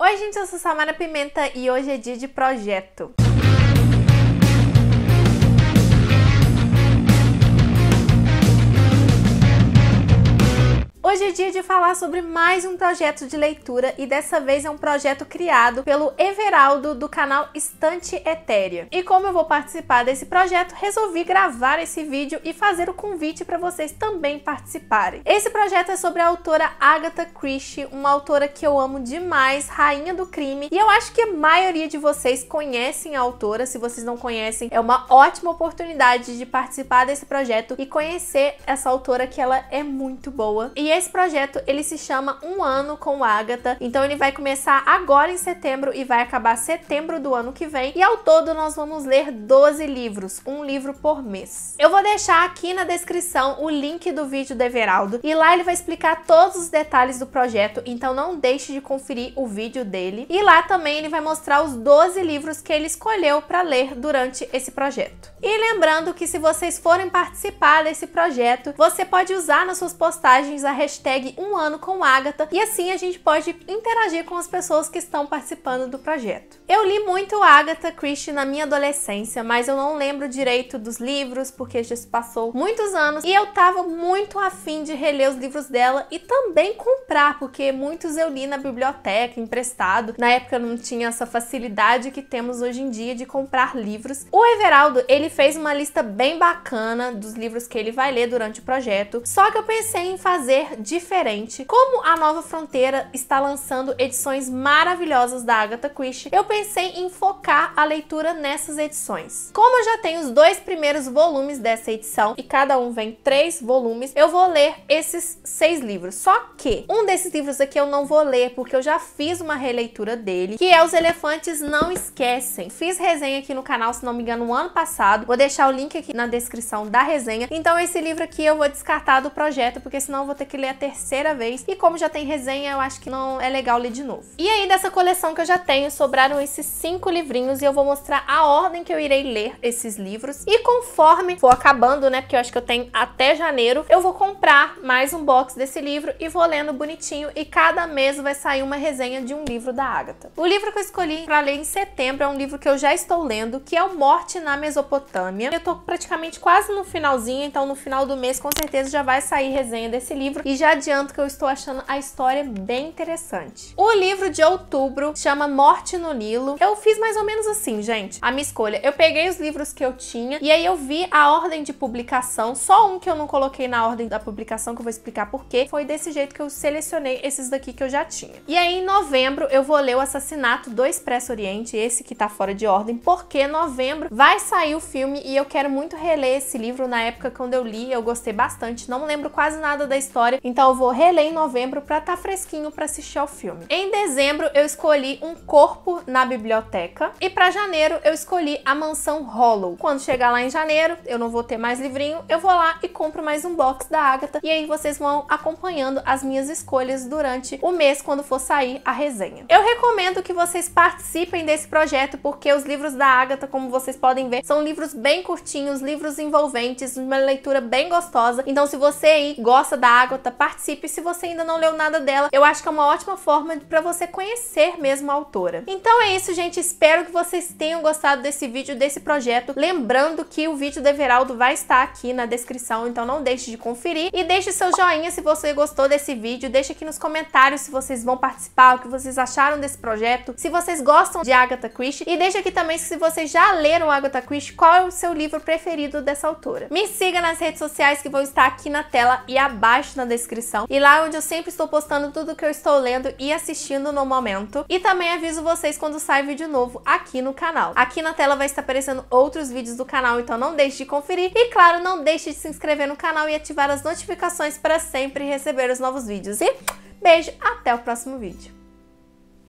Oi, gente, eu sou Samara Pimenta e hoje é dia de projeto. Hoje é dia de falar sobre mais um projeto de leitura e dessa vez é um projeto criado pelo Everaldo do canal Estante Etérea. E como eu vou participar desse projeto, resolvi gravar esse vídeo e fazer o convite para vocês também participarem. Esse projeto é sobre a autora Agatha Christie, uma autora que eu amo demais, rainha do crime, e eu acho que a maioria de vocês conhecem a autora, se vocês não conhecem, é uma ótima oportunidade de participar desse projeto e conhecer essa autora que ela é muito boa. E esse projeto ele se chama Um Ano com Agatha, então ele vai começar agora em setembro e vai acabar setembro do ano que vem. E ao todo nós vamos ler 12 livros, um livro por mês. Eu vou deixar aqui na descrição o link do vídeo do Everaldo e lá ele vai explicar todos os detalhes do projeto, então não deixe de conferir o vídeo dele. E lá também ele vai mostrar os 12 livros que ele escolheu para ler durante esse projeto. E lembrando que se vocês forem participar desse projeto, você pode usar nas suas postagens a hashtag hashtag um ano com Agatha e assim a gente pode interagir com as pessoas que estão participando do projeto. Eu li muito Agatha Christie na minha adolescência, mas eu não lembro direito dos livros porque já se passou muitos anos e eu tava muito afim de reler os livros dela e também comprar, porque muitos eu li na biblioteca, emprestado. Na época não tinha essa facilidade que temos hoje em dia de comprar livros. O Everaldo, ele fez uma lista bem bacana dos livros que ele vai ler durante o projeto, só que eu pensei em fazer de diferente, como a Nova Fronteira está lançando edições maravilhosas da Agatha Christie, eu pensei em focar a leitura nessas edições. Como eu já tenho os dois primeiros volumes dessa edição, e cada um vem três volumes, eu vou ler esses seis livros. Só que um desses livros aqui eu não vou ler, porque eu já fiz uma releitura dele, que é Os Elefantes Não Esquecem. Fiz resenha aqui no canal, se não me engano, no ano passado. Vou deixar o link aqui na descrição da resenha. Então esse livro aqui eu vou descartar do projeto, porque senão eu vou ter que ler até terceira vez. E como já tem resenha, eu acho que não é legal ler de novo. E aí, dessa coleção que eu já tenho, sobraram esses cinco livrinhos e eu vou mostrar a ordem que eu irei ler esses livros. E conforme for acabando, né, porque eu acho que eu tenho até janeiro, eu vou comprar mais um box desse livro e vou lendo bonitinho e cada mês vai sair uma resenha de um livro da Agatha. O livro que eu escolhi para ler em setembro é um livro que eu já estou lendo, que é o Morte na Mesopotâmia. Eu tô praticamente quase no finalzinho, então no final do mês com certeza já vai sair resenha desse livro e já já adianto que eu estou achando a história bem interessante. O livro de outubro chama Morte no Nilo. Eu fiz mais ou menos assim, gente, a minha escolha. Eu peguei os livros que eu tinha e aí eu vi a ordem de publicação. Só um que eu não coloquei na ordem da publicação, que eu vou explicar porquê. Foi desse jeito que eu selecionei esses daqui que eu já tinha. E aí, em novembro, eu vou ler o Assassinato do Expresso Oriente, esse que tá fora de ordem, porque novembro vai sair o filme e eu quero muito reler esse livro. Na época quando eu li, eu gostei bastante. Não lembro quase nada da história, então então eu vou reler em novembro para estar tá fresquinho para assistir ao filme. Em dezembro eu escolhi Um Corpo na Biblioteca e para janeiro eu escolhi A Mansão Hollow. Quando chegar lá em janeiro, eu não vou ter mais livrinho, eu vou lá e compro mais um box da Agatha e aí vocês vão acompanhando as minhas escolhas durante o mês quando for sair a resenha. Eu recomendo que vocês participem desse projeto porque os livros da Agatha, como vocês podem ver, são livros bem curtinhos, livros envolventes, uma leitura bem gostosa. Então se você aí gosta da Agatha, participe. Se você ainda não leu nada dela, eu acho que é uma ótima forma para você conhecer mesmo a autora. Então é isso, gente. Espero que vocês tenham gostado desse vídeo, desse projeto. Lembrando que o vídeo do Everaldo vai estar aqui na descrição, então não deixe de conferir. E deixe seu joinha se você gostou desse vídeo. Deixe aqui nos comentários se vocês vão participar, o que vocês acharam desse projeto, se vocês gostam de Agatha Christie. E deixe aqui também se vocês já leram Agatha Christie, qual é o seu livro preferido dessa autora. Me siga nas redes sociais que vão estar aqui na tela e abaixo na descrição descrição. E lá é onde eu sempre estou postando tudo que eu estou lendo e assistindo no momento. E também aviso vocês quando sai vídeo novo aqui no canal. Aqui na tela vai estar aparecendo outros vídeos do canal, então não deixe de conferir. E claro, não deixe de se inscrever no canal e ativar as notificações para sempre receber os novos vídeos. E beijo, até o próximo vídeo.